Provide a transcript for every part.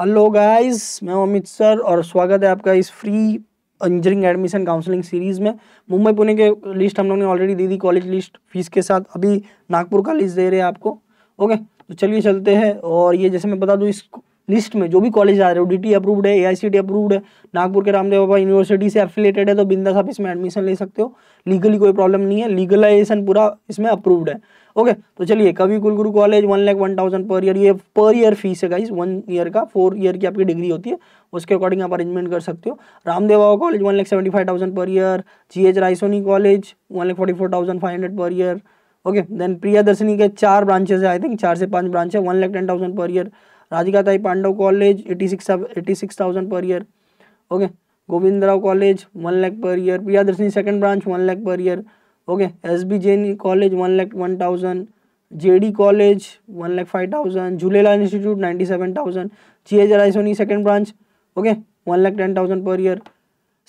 hello guys मैं Amit sir और स्वागत है आपका इस free engineering admission counselling series में मुंबई पुणे के लिस्ट हम लोग ने ऑलरेडी दे दी कॉलेज लिस्ट फीस के साथ अभी नागपुर का लिस्ट दे रहे हैं आपको ओके तो चलिए चलते हैं और ये जैसे मैं बता दूँ इस लिस्ट में जो भी कॉलेज आ रहे हो डी अप्रूव्ड है ए अप्रूव्ड है नागपुर के रामदेव बाबा यूनिवर्सिटी से एफिलेटेड है तो बिंदास आप इसमें एडमिशन ले सकते हो लीगली कोई प्रॉब्लम नहीं है लीगलाइजेशन पूरा इसमें अप्रूव्ड है ओके तो चलिए Kavi Kulguru college one lakh one thousand per year ये पर ईयर फीस है गाइज वन ईयर का फोर ईयर की आपकी डिग्री होती है उसके अकॉर्डिंग आप अरेंजमेंट कर सकते हो Ramdev Baba college one lakh seventy five thousand per year G H Raisoni college one lakh forty four thousand five hundred per year okay then Priyadarshini के चार ब्रांचेस है आई थिंक चार से पांच ब्रांच है one lakh ten thousand per year Tai Pandav college eighty six eighty six thousand per year okay Govind Rao college one lakh per year Priyadarshini second branch one lakh per year okay S B Jain college one lakh one thousand J D college one lakh five thousand Jhulelal institute ninety seven thousand G H Soni second branch okay one lakh ten thousand per year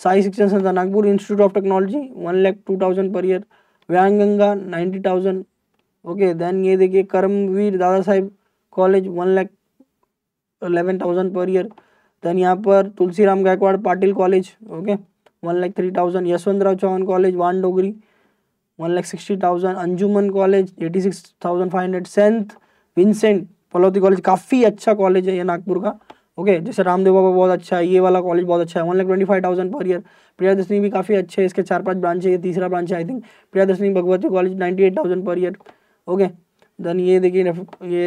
Sai शिक्षण संस्था Nagpur institute of technology one lakh two thousand per year Wainganga ninety thousand okay then ये देखिए Karmaveer Dada Saheb college one lakh eleven thousand per year then यहाँ पर Tulsiram Gaikwad Patil college okay one lakh three thousand Yashwantrao Chavan college Wanadongri one lakh sixty thousand Anjuman college eighty six thousand five hundred saint Vincent Pallotti college काफ़ी अच्छा college है ये नागपुर का okay okay, जैसे रामदेव बाबा बहुत अच्छा है ये वाला कॉलेज बहुत अच्छा है one lakh twenty five thousand per year Priyadarshini भी काफ़ी अच्छे है इसके चार पांच ब्रांच है ये तीसरा ब्रांच है I think Priyadarshini Bhagwati college ninety eight thousand per year okay then ये देखिए ये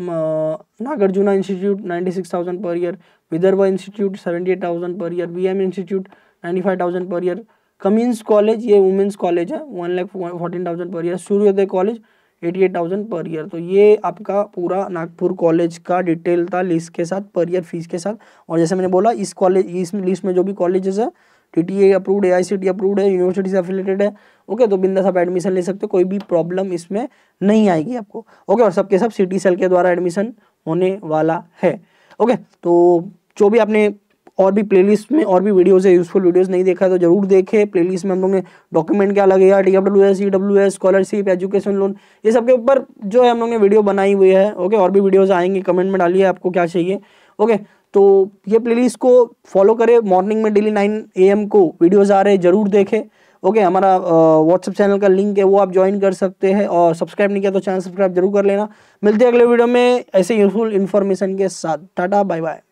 Nagarjuna institute ninety six thousand per year Vidarbha institute seventy eight thousand per year V M institute ninety five thousand per year Cummins college ये women's college है one lakh fourteen thousand per year Suryodaya college eighty eight thousand per year तो ये आपका पूरा Nagpur college का detail था list के साथ पर ईयर फीस के साथ और जैसे मैंने बोला इस कॉलेज इस लिस्ट में जो भी कॉलेजेस है टी अप्रूव्ड है आई अप्रूव्ड है यूनिवर्सिटी से अफिलेटेड है ओके तो बिंदास आप एडमिशन ले सकते हो कोई भी प्रॉब्लम इसमें नहीं आएगी आपको ओके और सबके सब सिटी सेल के द्वारा एडमिशन होने वाला है ओके तो जो भी आपने और भी प्लेलिस्ट में और भी वीडियोस है यूजफुल वीडियोस नहीं देखा तो जरूर देखें प्लेलिस्ट में हम लोग ने डॉक्यूमेंट क्या लगेगा D W S E W S scholarship education loan ये सब के ऊपर जो है हम लोग ने वीडियो बनाई हुई है ओके और भी वीडियोज़ आएंगे कमेंट में डालिए आपको क्या चाहिए ओके तो ये प्लेलिस्ट को फॉलो करें मॉर्निंग में डेली नाइन ए को वीडियोज़ आ रहे ज़रूर देखें ओके हमारा व्हाट्सअप चैनल का लिंक है वो आप ज्वाइन कर सकते हैं और सब्सक्राइब नहीं किया तो चैनल सब्सक्राइब जरूर कर लेना मिलते हैं अगले वीडियो में ऐसे यूजफुल इन्फॉर्मेशन के साथ टाटा बाय बाय